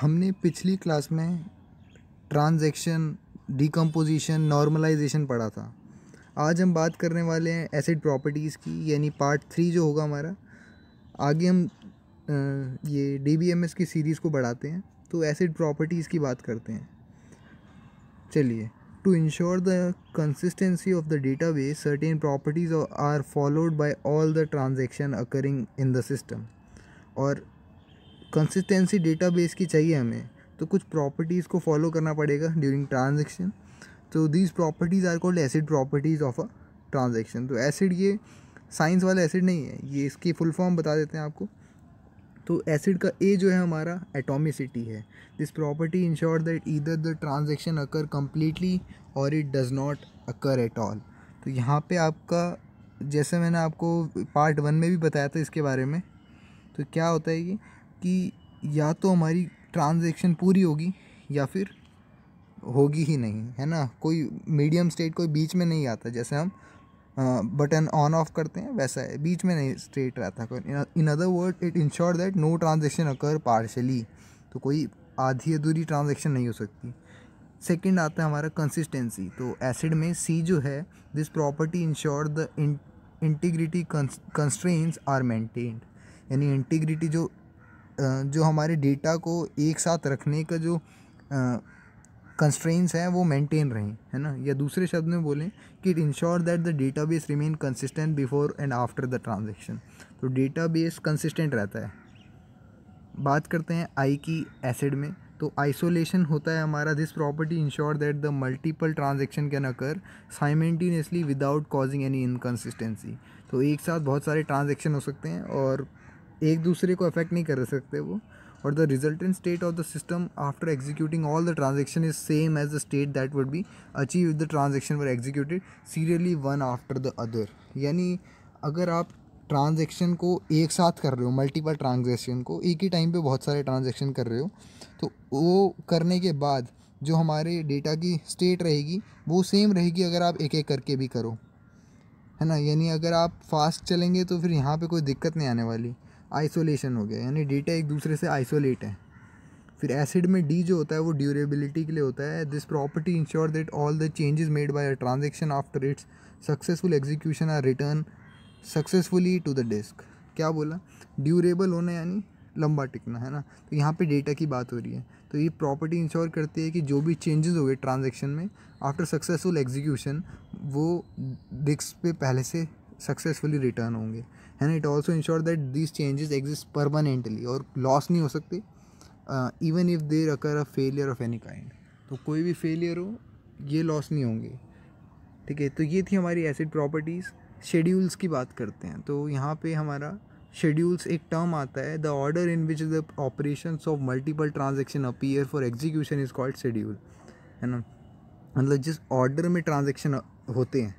हमने पिछली क्लास में ट्रांजैक्शन डिकम्पोजिशन नॉर्मलाइजेशन पढ़ा था आज हम बात करने वाले हैं एसिड प्रॉपर्टीज़ की यानी पार्ट थ्री जो होगा हमारा आगे हम ये डी की सीरीज़ को बढ़ाते हैं तो एसिड प्रॉपर्टीज़ की बात करते हैं चलिए ensure the consistency of the data base certain properties are followed by all the transaction occurring in the system और कंसिस्टेंसी डेटाबेस की चाहिए हमें तो कुछ प्रॉपर्टीज़ को फॉलो करना पड़ेगा ड्यूरिंग ट्रांजेक्शन तो these properties are called acid properties of a transaction तो एसिड ये साइंस वाला एसिड नहीं है ये इसकी फुल फॉर्म बता देते हैं आपको तो एसिड का ए जो है हमारा एटोमिसिटी है this property ensure that either the transaction occur completely और it does not occur at all तो यहाँ पे आपका जैसे मैंने आपको पार्ट वन में भी बताया था इसके बारे में तो क्या होता है कि कि या तो हमारी ट्रांजेक्शन पूरी होगी या फिर होगी ही नहीं है ना कोई मीडियम स्टेट कोई बीच में नहीं आता जैसे हम बटन ऑन ऑफ करते हैं वैसा है बीच में नहीं स्टेट रहता in other word it ensure that no transaction occur partially तो कोई आधी अधूरी ट्रांजेक्शन नहीं हो सकती सेकेंड आता है हमारा कंसिस्टेंसी तो एसिड में सी जो है this property ensure the integrity constraints are maintained यानी इंटीग्रिटी जो जो हमारे डेटा को एक साथ रखने का जो कंस्ट्रेंस है वो मेंटेन रहें है ना या दूसरे शब्द में बोलें कि it ensure that the data base remain consistent before and after the transaction तो डेटा बेस कंसिस्टेंट रहता है बात करते हैं आई की एसिड में तो आइसोलेशन होता है हमारा this property ensure that the multiple transaction can occur simultaneously without causing any inconsistency तो एक साथ बहुत सारे ट्रांजेक्शन हो सकते हैं और एक दूसरे को अफेक्ट नहीं कर सकते वो और the resultant state of the system after executing all the transaction is same as the state that would be achieve the transaction were executed serially one after the other यानी अगर आप ट्रांजेक्शन को एक साथ कर रहे हो मल्टीपल ट्रांजेक्शन को एक ही टाइम पे बहुत सारे ट्रांजेक्शन कर रहे हो तो वो करने के बाद जो हमारे डेटा की स्टेट रहेगी वो सेम रहेगी अगर आप एक एक करके भी करो है ना यानी अगर आप फास्ट चलेंगे तो फिर यहाँ पे कोई दिक्कत नहीं आने वाली आइसोलेशन हो गया यानी डेटा एक दूसरे से आइसोलेट है फिर एसिड में डी जो होता है वो ड्यूरेबिलिटी के लिए होता है this property ensure that all the changes made by a transaction after its successful execution are return successfully to the disk क्या बोला ड्यूरेबल होना यानी लंबा टिकना है ना तो यहाँ पे डेटा की बात हो रही है तो ये प्रॉपर्टी इंश्योर करती है कि जो भी चेंजेस हो गए ट्रांजेक्शन में आफ्टर सक्सेसफुल एग्जीक्यूशन वो डिस्क पे पहले से सक्सेसफुली रिटर्न होंगे and it also ensure that these changes exist permanently और लॉस नहीं हो सकते even if there occur a failure of any kind तो कोई भी फेलियर हो ये लॉस नहीं होंगे ठीक है तो ये थी हमारी एसिड प्रॉपर्टीज़ शेड्यूल्स की बात करते हैं तो यहाँ पे हमारा शेड्यूल्स एक टर्म आता है the order in which the operation of multiple transaction appear for execution is called schedule है ना मतलब जिस ऑर्डर में ट्रांजेक्शन होते हैं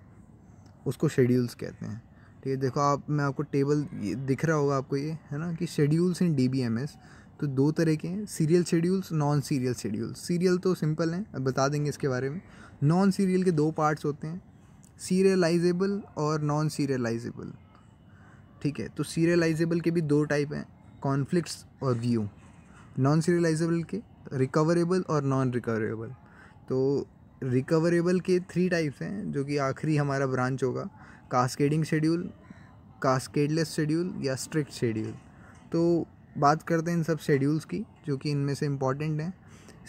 उसको शेड्यूल्स कहते हैं ठीक है देखो आप मैं आपको टेबल दिख रहा होगा आपको ये है ना कि schedules in D B M S तो दो तरह के हैं serial schedules non serial schedule serial तो सिंपल हैं अब बता देंगे इसके बारे में नॉन सीरियल के दो पार्ट्स होते हैं सीरियलाइजेबल और नॉन सीरियलाइजेबल ठीक है तो सीरियलाइजेबल के भी दो टाइप हैं कॉन्फ्लिक्ट्स और व्यू नॉन सीरियलाइजेबल के रिकवरेबल और नॉन रिकवरेबल तो रिकवरेबल के थ्री टाइप्स हैं जो कि आखिरी हमारा ब्रांच होगा कास्केडिंग शेड्यूल कास्केडलेस शेड्यूल या स्ट्रिक्ट शेड्यूल तो बात करते हैं इन सब शेड्यूल्स की जो कि इनमें से इम्पॉर्टेंट हैं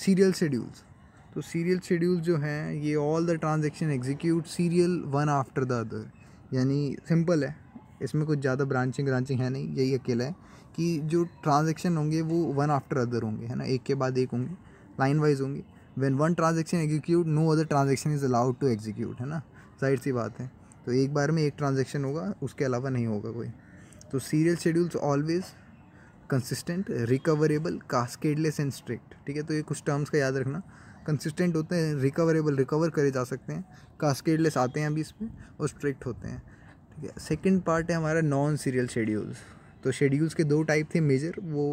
सीरियल शेड्यूल्स तो सीरियल शेड्यूल जो हैं ये all the transaction execute serial one after the other यानी सिंपल है इसमें कुछ ज़्यादा ब्रांचिंग ब्रांचिंग है नहीं यही अकेला है कि जो ट्रांजेक्शन होंगे वो वन आफ्टर अदर होंगे है ना एक के बाद एक होंगे लाइन वाइज होंगे when one transaction execute no other transaction is allowed to execute है ना जाहिर सी बात है तो एक बार में एक ट्रांजेक्शन होगा उसके अलावा नहीं होगा कोई तो serial schedules always consistent recoverable cascadeless and strict ठीक है तो ये कुछ टर्म्स का याद रखना कंसिस्टेंट होते हैं रिकवरेबल रिकवर करे जा सकते हैं कास्केडलेस आते हैं अभी इस पर और स्ट्रिक्ट होते हैं ठीक है सेकेंड पार्ट है हमारा नॉन सीरियल शेड्यूल्स तो शेड्यूल्स के दो टाइप थे मेजर वो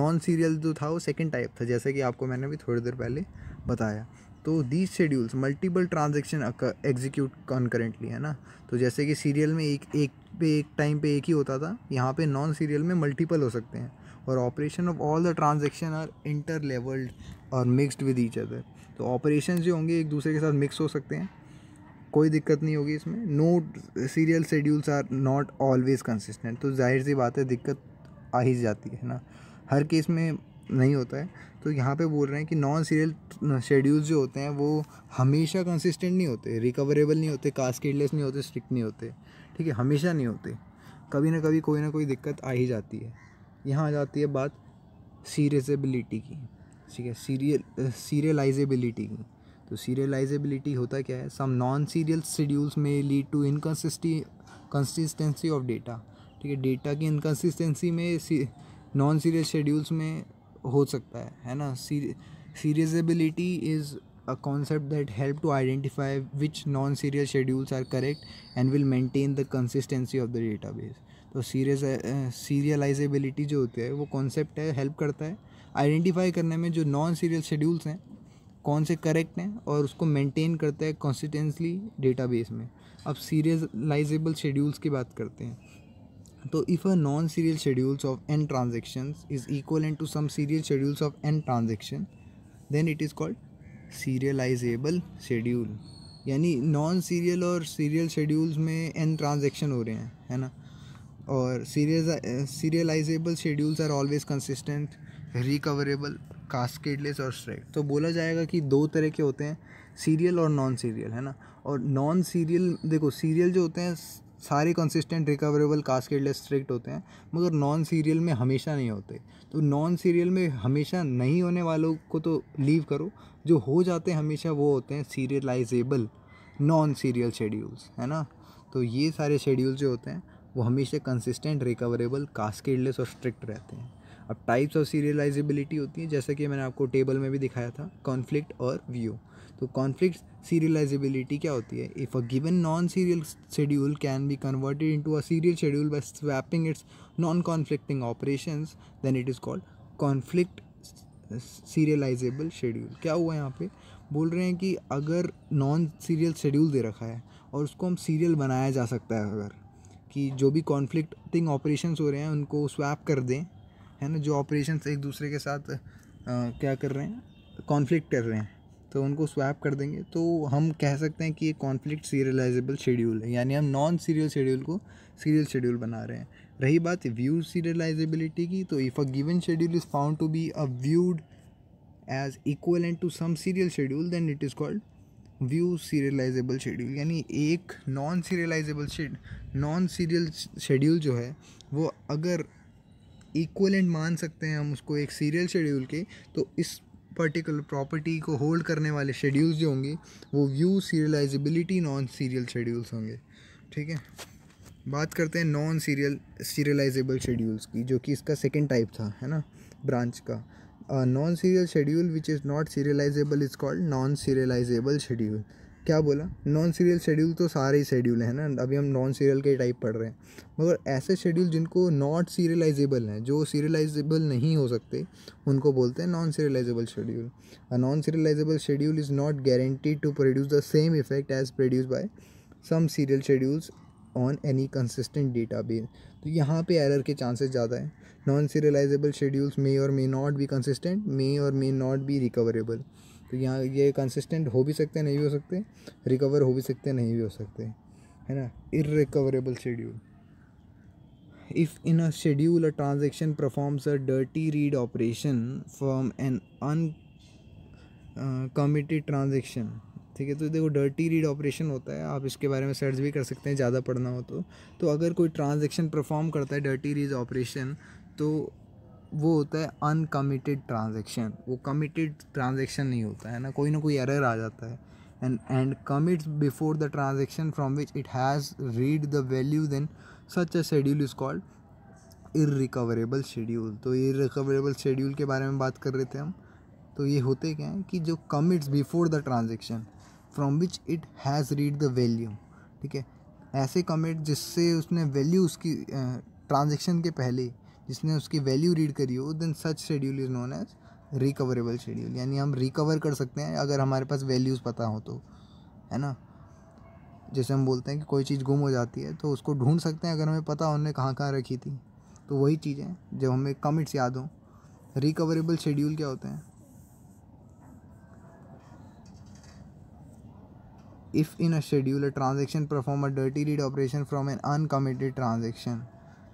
नॉन सीरियल जो था वो सेकेंड टाइप था जैसा कि आपको मैंने अभी थोड़ी देर पहले बताया तो these schedules multiple transaction execute concurrently है ना तो जैसे कि सीरियल में एक एक पे एक टाइम पे एक ही होता था यहाँ पे नॉन सीरियल में मल्टीपल हो सकते हैं और operation of all the transaction are interleaved और मिक्सड विद ईच अदर तो ऑपरेशन जो होंगे एक दूसरे के साथ मिक्स हो सकते हैं कोई दिक्कत नहीं होगी इसमें no serial schedules are not always consistent तो जाहिर सी बात है दिक्कत आ ही जाती है ना हर केस में नहीं होता है तो यहाँ पे बोल रहे हैं कि नॉन सीरियल शेड्यूल जो होते हैं वो हमेशा कंसिस्टेंट नहीं होते रिकवरेबल नहीं होते कास्केडलेस नहीं होते स्ट्रिक्ट नहीं होते ठीक है हमेशा नहीं होते कभी ना कभी कोई ना कोई दिक्कत आ ही जाती है यहाँ आ जाती है बात सीरियसबिलिटी की ठीक है सीरियल सीरियलाइजेबिलिटी की तो सीरियलाइजेबिलिटी होता क्या है सम नॉन सीरियल शेड्यूल्स में lead to inconsistency consistency of data ठीक है डेटा की इनकन्सिस्टेंसी में नॉन सीरियल शेड्यूल्स में हो सकता है है ना सीरियजबिलिटी इज़ तो a concept that help to identify which non serial schedules are correct and will maintain the consistency of the data database तो सीरियस सीरियलाइजेबिलिटी जो होती है वो कॉन्सेप्ट है हेल्प करता है आइडेंटिफाई करने में जो नॉन सीरियल शेड्यूल्स हैं कौन से करेक्ट हैं और उसको मेंटेन करता है कॉन्सिस्टेंसली डेटाबेस में अब सीरियलाइजेबल शेड्यूल्स की बात करते हैं तो if a non serial schedules of an transaction is equivalent to some serial schedules of an transaction then it is called serializable schedule यानी नॉन सीरियल और सीरियल शेड्यूल्स में एन ट्रांजेक्शन हो रहे हैं है ना और serial serializable schedules are always consistent recoverable cascadeless और स्ट्रेट तो बोला जाएगा कि दो तरह के होते हैं सीरियल और नॉन सीरियल है ना और नॉन सीरियल देखो सीरियल जो होते हैं सारे कंसिस्टेंट रिकवरेबल कास्केडलेस स्ट्रिक्ट होते हैं मगर नॉन सीरियल में हमेशा नहीं होते तो नॉन सीरियल में हमेशा नहीं होने वालों को तो लीव करो जो हो जाते हैं हमेशा वो होते हैं सीरियलाइजेबल नॉन सीरियल शेड्यूल्स है ना तो ये सारे शेड्यूल जो होते हैं वो हमेशा कंसिस्टेंट रिकवरेबल कास्केडलेस और स्ट्रिक्ट रहते हैं अब टाइप्स ऑफ सीरियलाइजेबिलिटी होती है जैसा कि मैंने आपको टेबल में भी दिखाया था कॉन्फ्लिक्ट और व्यू तो कॉन्फ्लिक्ट सीरियलाइजेबिलिटी क्या होती है if a given non serial schedule can be converted into a serial schedule by swapping its non conflicting operations then it is called conflict serializable schedule क्या हुआ यहाँ पे बोल रहे हैं कि अगर नॉन सीरियल शेड्यूल दे रखा है और उसको हम सीरियल बनाया जा सकता है अगर कि जो भी कॉन्फ्लिक्टिंग ऑपरेशंस हो रहे हैं उनको स्वैप कर दें है ना जो ऑपरेशंस एक दूसरे के साथ आ, क्या कर रहे हैं कॉन्फ्लिक्ट कर रहे हैं तो उनको स्वैप कर देंगे तो हम कह सकते हैं कि ये कॉन्फ्लिक्ट सीरियलाइजेबल शेड्यूल है यानी हम नॉन सीरियल शेड्यूल को सीरियल शेड्यूल बना रहे हैं रही बात व्यू सीरियलाइजेबिलिटी की तो if a given schedule is found to be a viewed as equivalent to some serial schedule then it is called view serializable schedule यानी एक non serializable non serial schedule जो है वो अगर and मान सकते हैं हम उसको एक सीरियल शेड्यूल के तो इस पर्टिकुलर प्रॉपर्टी को होल्ड करने वाले शेड्यूल्स जो होंगे वो view serializability non serial schedules होंगे ठीक है बात करते हैं नॉन सीरियल सीरियलाइजेबल शेड्यूल्स की जो कि इसका सेकेंड टाइप था है ना ब्रांच का non serial schedule which is not serializable is called non serializable schedule क्या बोला नॉन सीरियल शेड्यूल तो सारे ही शेड्यूल हैं ना अभी हम नॉन सीरियल के टाइप पढ़ रहे हैं मगर ऐसे शेड्यूल जिनको नॉट सीरियलाइजेबल हैं जो सीरियलाइजेबल नहीं हो सकते उनको बोलते हैं non serializable schedule a non serializable schedule is not guaranteed to produce the same effect as produce by some serial schedules on any consistent database तो यहाँ पे एरर के चांसेस ज़्यादा है non serialisable schedules may or may not be consistent may or may not B recoverable तो यहाँ ये consistent हो भी सकते नहीं भी हो सकते रिकवर हो भी सकते नहीं भी हो सकते है ना irrecoverable schedule if in a schedule a transaction performs a dirty read operation from an uncommitted transaction ठीक है तो देखो डर्टी रीड ऑपरेशन होता है आप इसके बारे में सर्च भी कर सकते हैं ज़्यादा पढ़ना हो तो तो अगर कोई ट्रांजेक्शन परफॉर्म करता है डर्टी रीड ऑपरेशन तो वो होता है अनकमिटेड ट्रांजेक्शन वो कमिटेड ट्रांजेक्शन नहीं होता है ना कोई ना कोई एरर आ जाता है and and commits before the transaction from which it has read the value then such a schedule is called irrecoverable schedule तो रिकवरेबल शेड्यूल के बारे में बात कर रहे थे हम तो ये होते क्या हैं कि जो commits before the transaction from which it has read the value ठीक है ऐसे कमिट जिससे उसने वैल्यू उसकी ट्रांजेक्शन के पहले जिसने उसकी वैल्यू रीड करी हो then such schedule is known as recoverable schedule यानी हम रिकवर कर सकते हैं अगर हमारे पास वैल्यूज़ पता हो तो है ना जैसे हम बोलते हैं कि कोई चीज़ गुम हो जाती है तो उसको ढूंढ सकते हैं अगर हमें पता हो हमने कहाँ कहाँ रखी थी तो वही चीज़ें जब हमें कमिट्स याद हों रिकवरेबल शेड्यूल क्या होते हैं if in a schedule a transaction perform a dirty read operation from an uncommitted transaction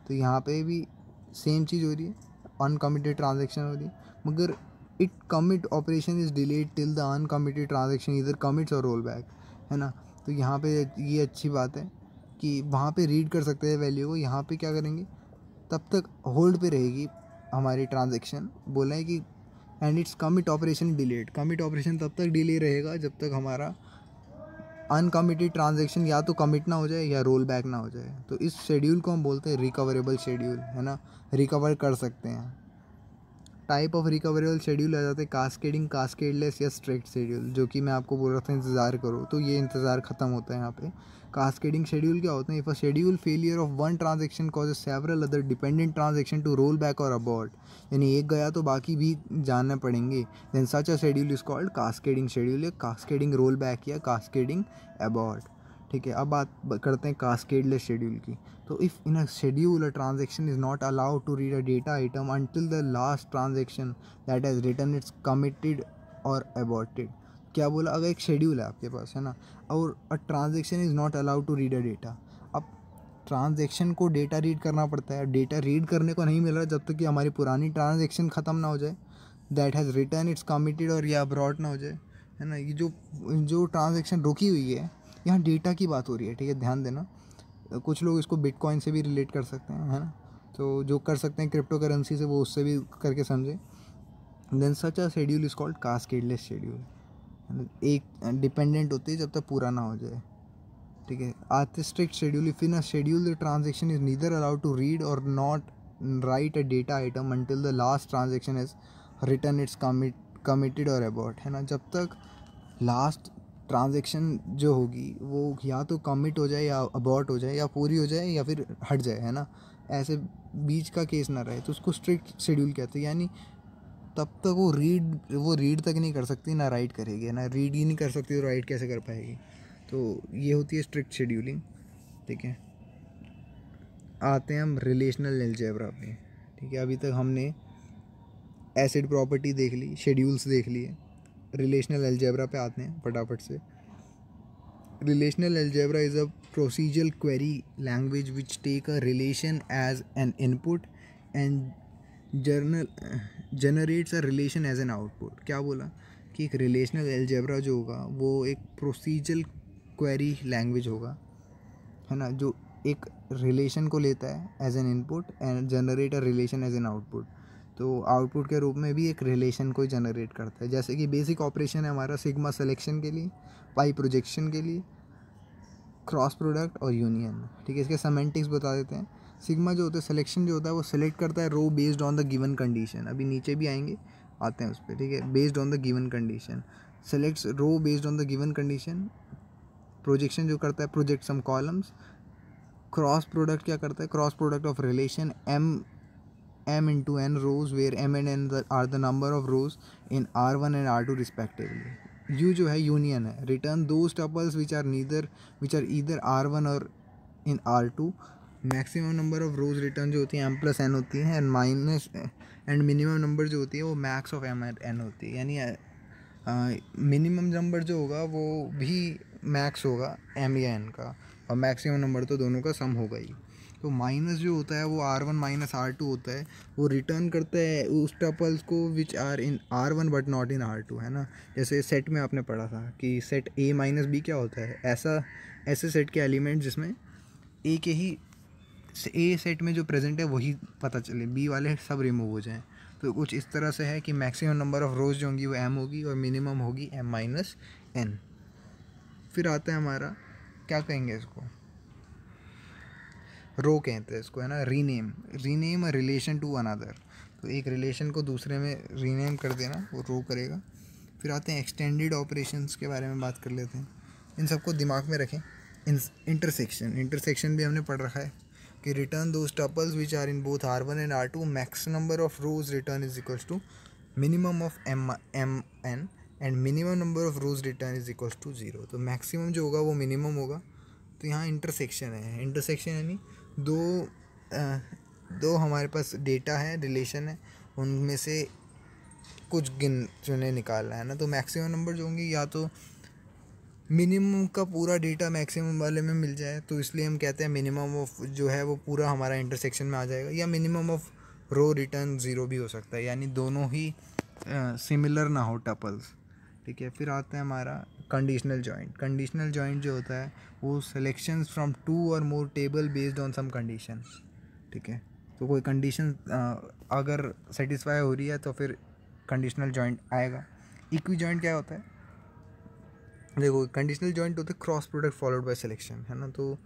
तो यहाँ पे भी सेम चीज़ हो रही है अनकमिटेड ट्रांजेक्शन हो रही है मगर it commit operation is delayed till the uncommitted transaction either commits or roll back है ना तो यहाँ पे ये अच्छी बात है कि वहाँ पे रीड कर सकते हैं वैल्यू को यहाँ पे क्या करेंगे तब तक होल्ड पे रहेगी हमारी ट्रांजेक्शन बोला है कि and its commit operation delayed commit operation तब तक डिले रहेगा जब तक हमारा अनकमिटेड ट्रांजेक्शन या तो कमिट ना हो जाए या रोल बैक ना हो जाए तो इस शेड्यूल को हम बोलते हैं रिकवरेबल शेड्यूल है ना रिकवर कर सकते हैं टाइप ऑफ रिकवरेबल शेड्यूल आ जाते हैं कास्केडिंग कास्केडलेस या स्ट्रिक्ट शेड्यूल जो कि मैं आपको बोल रहा था इंतज़ार करो तो ये इंतज़ार ख़त्म होता है यहाँ पे कास्केडिंग शेड्यूल क्या होते हैं if a schedule failure of one transaction causes several other dependent transaction to roll back or abort यानी एक गया तो बाकी भी जानना पड़ेंगे then such a schedule is called cascading schedule या कास्केडिंग रोल बैक या कास्केडिंग अबॉर्ड ठीक है अब बात करते हैं कास्केडलेस शेड्यूल की तो if in a schedule a transaction is not allowed to read a data item until the last transaction that has return its committed or aborted क्या बोला अगर एक शेड्यूल है आपके पास है ना or a transaction is not allowed to read a data अब transaction को डेटा रीड करना पड़ता है डेटा रीड करने को नहीं मिल रहा जब तक कि हमारी पुरानी ट्रांजेक्शन ख़त्म ना हो जाए that has return its committed or यह अब्रॉड ना हो जाए है ना ये जो जो ट्रांजेक्शन रुकी हुई है यहाँ डेटा की बात हो रही है ठीक है ध्यान देना कुछ लोग इसको बिटकॉइन से भी रिलेट कर सकते हैं है ना तो जो कर सकते हैं क्रिप्टो करेंसी से वो उससे भी करके समझें then such a schedule is called cascadeless schedule एक डिपेंडेंट होती है जब तक पूरा ना हो जाए ठीक है artistic schedule if in a schedule the transaction is neither allowed to read or not write a data item until the last transaction is return its committed or about है ना जब तक लास्ट ट्रांजेक्शन जो होगी वो या तो commit हो जाए या अबाउट हो जाए या पूरी हो जाए या फिर हट जाए है ना ऐसे बीच का केस ना रहे तो उसको स्ट्रिक्ट शेड्यूल कहते हैं यानी तब तक तो वो रीड वो रीड तक नहीं कर सकती ना राइट करेगी ना रीड ही नहीं कर सकती तो राइट कैसे कर पाएगी तो ये होती है स्ट्रिक्ट शेड्यूलिंग ठीक है आते हैं हम रिलेशनल एल्जेब्रा पे ठीक है अभी तक हमने एसिड प्रॉपर्टी देख ली शेड्यूल्स देख लिए रिलेशनल एल्जेब्रा पे आते हैं फटाफट से relational algebra is a procedure query language which take a relation as an input and journal generates a relation as an output क्या बोला कि एक रिलेशनल एल्जेबरा जो होगा वो एक प्रोसीजल क्वेरी लैंग्वेज होगा है ना जो एक रिलेशन को लेता है as an input and generate a relation as an output तो आउटपुट के रूप में भी एक रिलेशन को जनरेट करता है जैसे कि बेसिक ऑपरेशन है हमारा सिग्मा सिलेक्शन के लिए पाई प्रोजेक्शन के लिए क्रॉस प्रोडक्ट और यूनियन ठीक है इसके सेमेंटिक्स बता देते हैं सिग्मा जो होता है सिलेक्शन जो होता है वो सिलेक्ट करता है row based on the given condition अभी नीचे भी आएंगे आते हैं उस पर ठीक है based on the given condition selects row based on the given condition projection जो करता है project some columns cross product क्या करता है cross product of relation M M into N rows where M and N are the number of rows in R one and R two respectively U जो है union है return those tuples which are neither which are either R one और in R two maximum number of rows return जो होती है M plus N होती है and minus and minimum number जो होती है वो मैक्स ऑफ एम एन होती है यानी मिनिमम नंबर जो होगा वो भी मैक्स होगा एम या एन का और मैक्सिमम नंबर तो दोनों का सम होगा ही तो माइनस जो होता है वो R one minus R two होता है वो रिटर्न करता है उस टपल्स को which are in R one but not in R two है ना जैसे सेट में आपने पढ़ा था कि सेट ए माइनस बी क्या होता है ऐसा ऐसे सेट के एलिमेंट जिसमें ए के ही ए सेट में जो प्रेजेंट है वही पता चले बी वाले सब रिमूव हो जाएँ तो कुछ इस तरह से है कि मैक्सिमम नंबर ऑफ रोज़ जो होंगी वो एम होगी और मिनिमम होगी एम माइनस एन फिर आता है हमारा क्या कहेंगे इसको रो कहते हैं इसको है ना rename rename a relation to another तो एक रिलेशन को दूसरे में रीनेम कर देना वो रो करेगा फिर आते हैं एक्सटेंडेड ऑपरेशंस के बारे में बात कर लेते हैं इन सबको दिमाग में रखें इंटरसेक्शन इंटरसेक्शन भी हमने पढ़ रखा है कि return which are in both R one and R two max number of rows return is equals to minimum of M M N and minimum number of rows return is equals to zero तो maximum जो होगा वो minimum होगा तो यहाँ intersection है intersection यानी दो आ, दो हमारे पास डेटा है रिलेशन है उनमें से कुछ गिन चुने निकालना है ना तो मैक्सिमम नंबर जो होंगे या तो मिनिमम का पूरा डेटा मैक्सिमम वाले में मिल जाए तो इसलिए हम कहते हैं मिनिमम ऑफ जो है वो पूरा हमारा इंटरसेक्शन में आ जाएगा या minimum of row return zero भी हो सकता है यानी दोनों ही सिमिलर ना हो टपल्स ठीक है फिर आता है हमारा कंडीशनल जॉइंट कंडीशनल जॉइंट जो होता है वो selection from two or more table based on some condition ठीक है तो कोई कंडीशन अगर सेटिस्फाई हो रही है तो फिर कंडीशनल जॉइंट आएगा इक्वी जॉइंट क्या होता है देखो कंडीशनल जॉइंट होता है cross product followed by selection है ना तो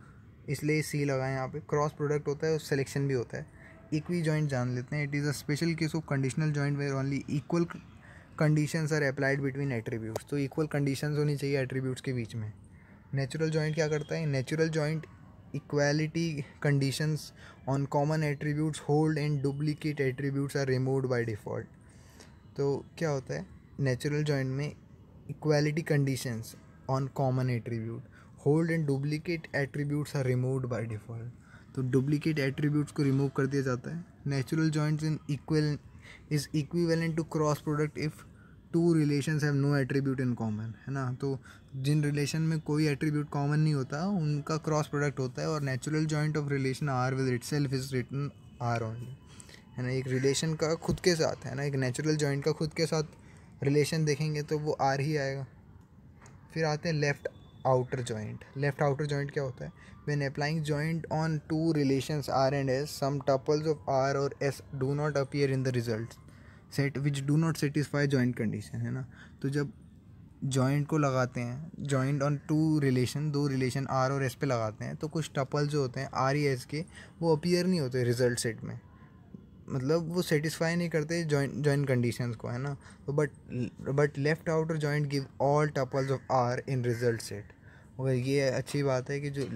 इसलिए सी लगा यहाँ पे क्रॉस प्रोडक्ट होता है और सिलेक्शन भी होता है इक्वी जॉइंट जान लेते हैं it is a special case of conditional joint where only equal conditions are applied between attributes तो इक्वल कंडीशंस होनी चाहिए एट्रीब्यूट्स के बीच में नेचुरल जॉइंट क्या करता है natural join equality conditions on common attributes hold and duplicate attributes are remove by default तो क्या होता है नेचुरल जॉइंट में equality conditions on common attribute hold and duplicate attributes are removed by default तो duplicate attributes को remove कर दिया जाता है natural joins in equal is equivalent to cross product if two relations have no attribute in common है ना तो जिन relation में कोई एट्रीब्यूट कॉमन नहीं होता उनका क्रॉस प्रोडक्ट होता है और natural join of relation R with itself is written R only है ना एक रिलेशन का खुद के साथ है ना एक नेचुरल जॉइंट का खुद के साथ रिलेशन देखेंगे तो वो आर ही आएगा फिर आते हैं left outer join left outer join क्या होता है when applying join on two relation R and S some tuples of R और S do not appear in the result set which do not satisfy join condition है ना तो जब join को लगाते हैं जॉइंट ऑन टू रिलेशन दो relation R और एस पे लगाते हैं तो कुछ टपल जो होते हैं आर ई एस के वो अपियर नहीं होते रिजल्ट सेट में मतलब वो सेटिस्फाई नहीं करते जॉइंट जॉइंट कंडीशन को है ना तो but but left outer join give all tuples of R in result set मगर ये अच्छी बात है कि जो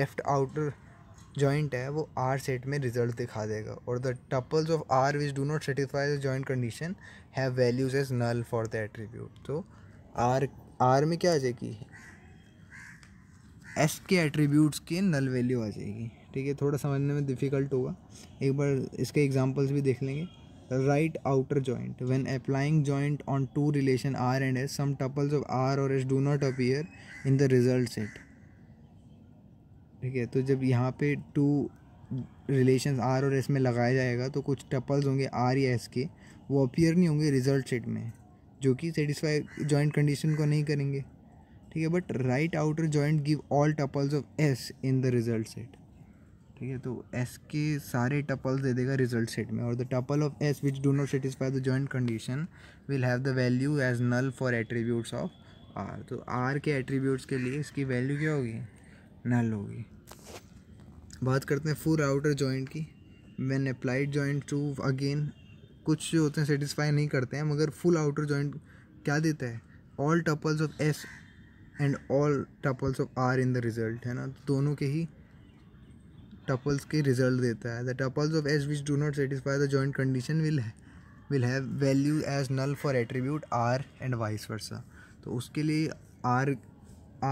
लेफ्ट आउटर जॉइंट है वो आर सेट में रिजल्ट दिखा देगा और the tuples of R which do not satisfy the joint condition have values as null for the attribute तो आर आर में क्या आ जाएगी एस के एट्रीब्यूट्स के नल वैल्यू आ जाएगी ठीक है थोड़ा समझने में डिफ़िकल्ट होगा एक बार इसके एग्जाम्पल्स भी देख लेंगे right outer join when applying join on two relation R and S some tuples of R और S do not appear in the result set ठीक है तो जब यहाँ पे टू रिलेशन आर और एस में लगाया जाएगा तो कुछ टपल्स होंगे आर या एस के वो अपीयर नहीं होंगे रिजल्ट सेट में जो कि सेटिसफाई जॉइंट कंडीशन को नहीं करेंगे ठीक है but right outer join give all tuples of S in the result set ठीक है तो एस के सारे टपल्स दे देगा रिजल्ट सेट में और the tuple of S which do not satisfy the joint condition will have the value as null for attributes of R तो R के एट्रीब्यूट्स के लिए इसकी वैल्यू क्या होगी नल होगी बात करते हैं फुल आउटर जॉइंट की when applied joint to again कुछ जो होते हैं सेटिस्फाई नहीं करते हैं मगर फुल आउटर जॉइंट क्या देता है all tuples of S and all tuples of R in the result है ना दोनों के ही टपल्स के रिजल्ट देता है the tuples of S which do not satisfy the joint condition will will have value as null for attribute R and vice versa तो उसके लिए आर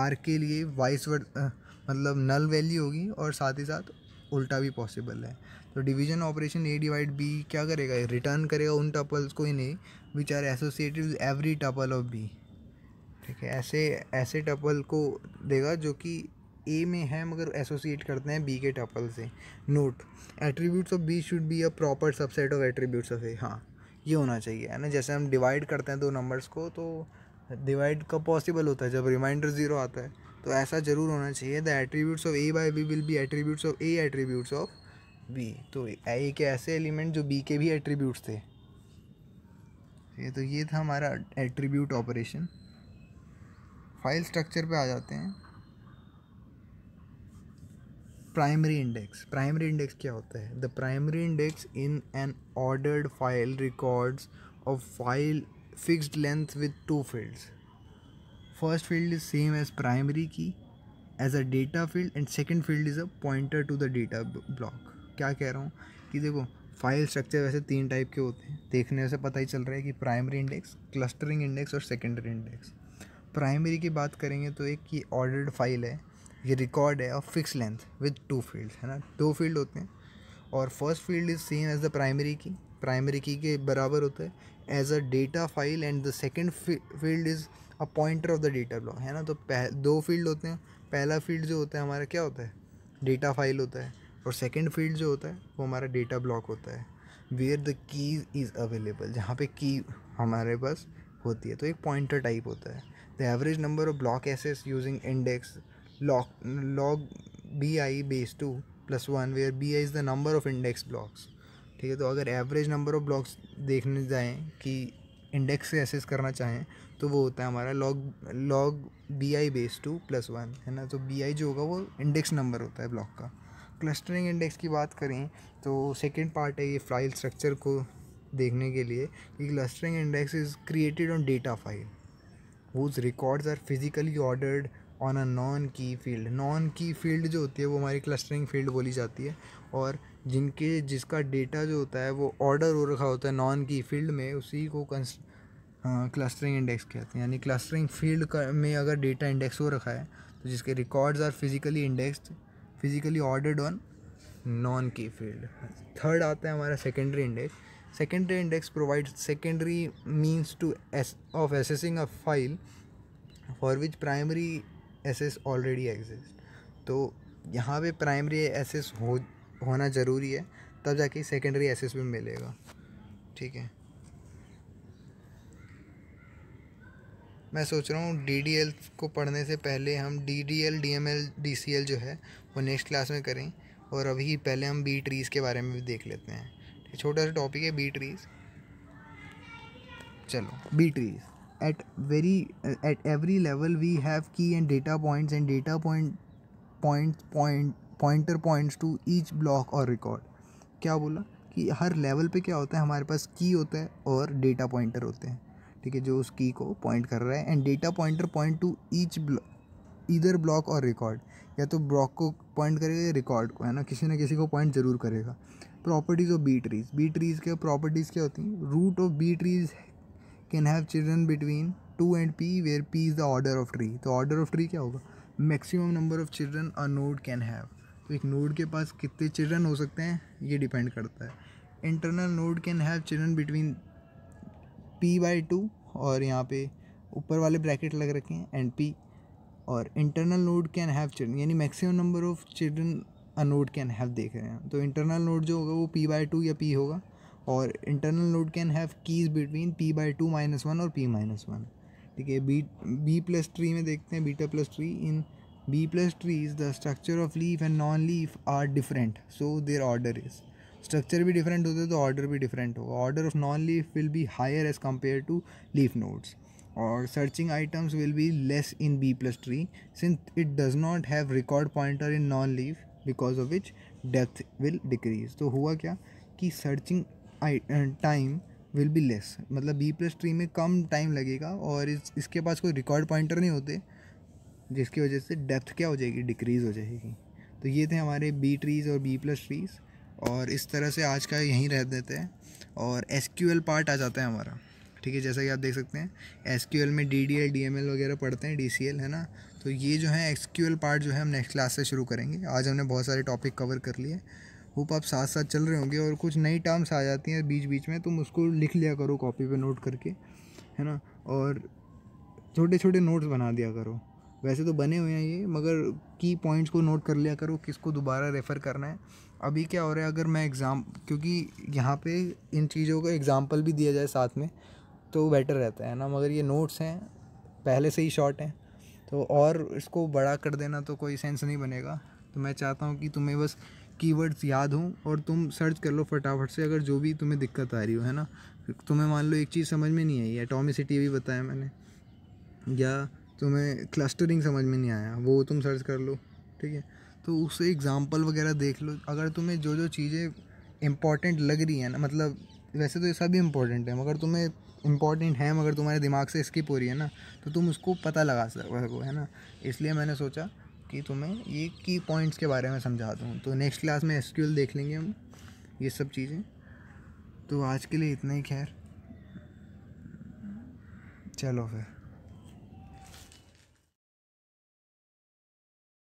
आर के लिए वाइस वर्स मतलब नल वैल्यू होगी और साथ ही साथ उल्टा भी पॉसिबल है तो division operation A divide B क्या करेगा रिटर्न करेगा उन टपल्स को इन्हें which are associated every tuple of B ठीक है ऐसे ऐसे टपल को देगा जो कि ए में है मगर एसोसिएट करते हैं बी के टपल से note attributes of B should be a proper subset of attributes of A हाँ ये होना चाहिए है ना जैसे हम डिवाइड करते हैं दो नंबर्स को तो डिवाइड कब पॉसिबल होता है जब रिमाइंडर ज़ीरो आता है तो ऐसा ज़रूर होना चाहिए the attributes of A by B will be attributes of A attributes of B तो ए के ऐसे एलिमेंट जो बी के भी एट्रीब्यूट्स थे ये तो ये था हमारा एट्रीब्यूट ऑपरेशन फाइल स्ट्रक्चर पे आ जाते हैं प्राइमरी इंडेक्स प्राइमरी इंडेक्स क्या होता है the primary index in an ordered file records of file fixed length with two fields first field is same as primary key as a data field and second field is a pointer to the data block क्या कह रहा हूँ कि देखो file structure वैसे तीन type के होते हैं देखने से पता ही चल रहा है कि प्राइमरी इंडेक्स क्लस्टरिंग इंडेक्स और सेकेंडरी इंडेक्स प्राइमरी की बात करेंगे तो एक की ऑर्डर्ड फाइल है ये रिकॉर्ड है of fix length with two field है ना दो फील्ड होते हैं और first field is same as the primary key primary key के बराबर होता है as a data file and the second field is a pointer of the data block है ना तो पह, दो फील्ड होते हैं पहला फील्ड जो होता है हमारा क्या होता है डेटा फाइल होता है और सेकेंड फील्ड जो होता है वो हमारा डेटा ब्लॉक होता है where the keys is available जहाँ पे की हमारे पास होती है तो एक पॉइंटर टाइप होता है the average number of block access using index log, log bi base two plus one where B I is the number of index blocks ठीक है तो अगर एवरेज नंबर ऑफ ब्लॉक्स देखने जाएँ कि इंडेक्स से एसेस करना चाहें तो वो होता है हमारा log log B I base two plus one है ना तो बी आई जो होगा वो इंडेक्स नंबर होता है ब्लॉक का क्लस्टरिंग इंडेक्स की बात करें तो सेकेंड पार्ट है ये फाइल स्ट्रक्चर को देखने के लिए कि clustering index is created on data file whose records are physically ordered on a non key field non key field जो होती है वो हमारी क्लस्टरिंग फील्ड बोली जाती है और जिनके जिसका डेटा जो होता है वो ऑर्डर हो रखा होता है नॉन की फील्ड में उसी को कंस क्लस्टरिंग इंडेक्स कहते हैं यानी क्लस्टरिंग फील्ड में अगर डेटा इंडेक्स हो रखा है तो जिसके records are physically index physically ordered on non key field third आता है हमारा secondary index secondary index provide secondary means to S of accessing a file for which primary access already exist तो यहाँ पे प्राइमरी एसेस हो होना ज़रूरी है तब जाके सेकेंडरी एसेस भी मिलेगा ठीक है मैं सोच रहा हूँ डी डी एल को पढ़ने से पहले हम D D L D M L D C L जो है वो नेक्स्ट क्लास में करें और अभी पहले हम बी ट्रीज़ के बारे में भी देख लेते हैं छोटा सा टॉपिक है बी ट्रीज़ चलो B trees at very at every level we have key and data points and data point point point pointer points to each block or record क्या बोला कि हर लेवल पे क्या होता है हमारे पास की होता है और डेटा पॉइंटर होते हैं ठीक है जो उस की को पॉइंट कर रहा है and data pointer point to each इधर ब्लॉक और रिकॉर्ड या तो ब्लॉक को पॉइंट करेगा या रिकॉर्ड को है ना किसी ना किसी को पॉइंट ज़रूर करेगा properties of B trees B trees के प्रॉपर्टीज़ क्या होती हैं root of B trees can have children between two and P where P is the order of tree तो ऑर्डर ऑफ ट्री क्या होगा maximum number of children a node can have तो एक node के पास कितने चिल्ड्रन हो सकते हैं ये डिपेंड करता है internal node can have children between P by two और यहाँ पे ऊपर वाले ब्रैकेट लग रखे हैं एंड पी और internal node can have children यानी maximum number of children a node can have देख रहे हैं तो इंटरनल नोड जो होगा वो पी बाई टू या पी होगा और internal node can have keys between P by two minus one और पी माइनस वन ठीक है बी बी प्लस ट्री में देखते हैं beta plus tree in B plus tree is the structure of leaf and non leaf are different so their order is structure भी different होते हैं तो ऑर्डर भी डिफरेंट होगा order of non leaf will be higher as compare to leaf nodes और searching items will be less in B plus tree since it does not have record pointer in non leaf because of which depth will decrease तो हुआ क्या कि searching time will be less मतलब B plus tree में कम time लगेगा और इस इसके पास कोई रिकॉर्ड पॉइंटर नहीं होते जिसकी वजह से डेप्थ क्या हो जाएगी डिक्रीज़ हो जाएगी तो ये थे हमारे बी ट्रीज़ और बी प्लस ट्रीज़ और इस तरह से आज का यहीं रह देते हैं और एस पार्ट आ जाता है हमारा ठीक है जैसा कि आप देख सकते हैं एस में D D L D M L वगैरह पढ़ते हैं डी सी एल है ना तो ये जो है एस पार्ट जो है हम नेक्स्ट क्लास से शुरू करेंगे आज हमने बहुत सारे टॉपिक कवर कर लिए होप आप साथ साथ चल रहे होंगे और कुछ नई टर्म्स आ जाती हैं बीच बीच में तुम उसको लिख लिया करो कॉपी पे नोट करके है ना और छोटे छोटे नोट्स बना दिया करो वैसे तो बने हुए हैं ये मगर की पॉइंट्स को नोट कर लिया करो किसको दोबारा रेफ़र करना है अभी क्या हो रहा है अगर मैं एग्ज़ाम क्योंकि यहाँ पे इन चीज़ों का एग्ज़ाम्पल भी दिया जाए साथ में तो बेटर रहता है ना मगर ये नोट्स हैं पहले से ही शॉर्ट हैं तो और इसको बड़ा कर देना तो कोई सेंस नहीं बनेगा तो मैं चाहता हूँ कि तुम्हें बस कीवर्ड्स याद हों और तुम सर्च कर लो फटाफट से अगर जो भी तुम्हें दिक्कत आ रही हो है ना तुम्हें मान लो एक चीज़ समझ में नहीं आई एटोमिसिटी भी बताया मैंने या तुम्हें क्लस्टरिंग समझ में नहीं आया वो तुम सर्च कर लो ठीक है तो उससे एग्ज़ाम्पल वगैरह देख लो अगर तुम्हें जो जो चीज़ें इंपॉर्टेंट लग रही हैं ना मतलब वैसे तो ये सभी इंपॉर्टेंट है मगर तुम्हें इंपॉर्टेंट है मगर तुम्हारे दिमाग से स्किप हो रही है ना तो तुम उसको पता लगा सको है ना इसलिए मैंने सोचा कि तुम्हें ये की पॉइंट्स के बारे में समझा दूँ तो नेक्स्ट क्लास में एस देख लेंगे हम ये सब चीज़ें तो आज के लिए इतना ही खैर चलो फिर